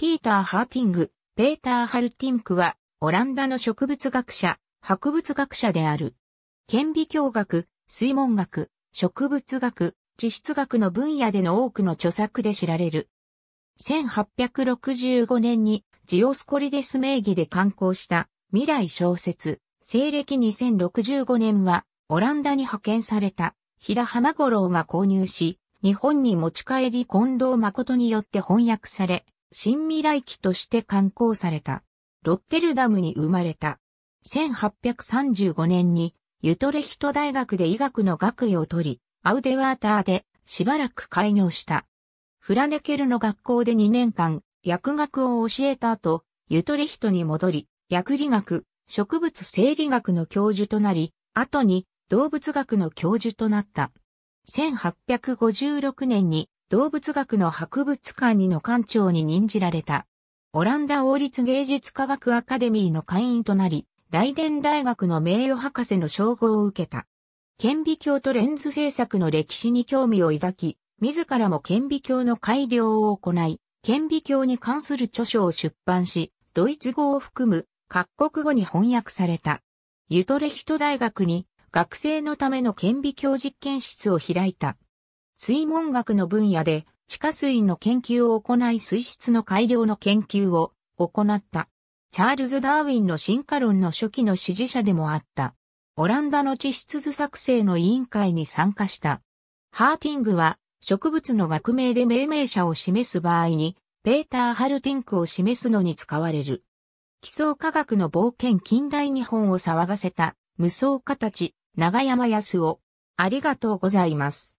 ピーター・ハーティング、ペーター・ハルティンクは、オランダの植物学者、博物学者である。顕微鏡学、水文学、植物学、地質学の分野での多くの著作で知られる。1865年にジオスコリデス名義で刊行した未来小説、西暦2065年はオランダに派遣された飛田浜五郎が購入し、日本に持ち帰り近藤誠によって翻訳され、新未来期として刊行された。ロッテルダムに生まれた。1835年にユトレヒト大学で医学の学位を取り、アウデワーターでしばらく開業した。フラネケルの学校で2年間、薬学を教えた後、ユトレヒトに戻り、薬理学、植物生理学の教授となり、後に動物学の教授となった。1856年に動物学の博物館にの館長に任じられた。オランダ王立芸術科学アカデミーの会員となり、ライデン大学の名誉博士の称号を受けた。顕微鏡とレンズ制作の歴史に興味を抱き、自らも顕微鏡の改良を行い、顕微鏡に関する著書を出版し、ドイツ語を含む各国語に翻訳された。ユトレヒト大学に学生のための顕微鏡実験室を開いた。水門学の分野で地下水の研究を行い水質の改良の研究を行った。チャールズ・ダーウィンの進化論の初期の支持者でもあった。オランダの地質図作成の委員会に参加した。ハーティングは植物の学名で命名者を示す場合に、ペーター・ハルティンクを示すのに使われる。基礎科学の冒険近代日本を騒がせた無双家たち、長山康夫。ありがとうございます。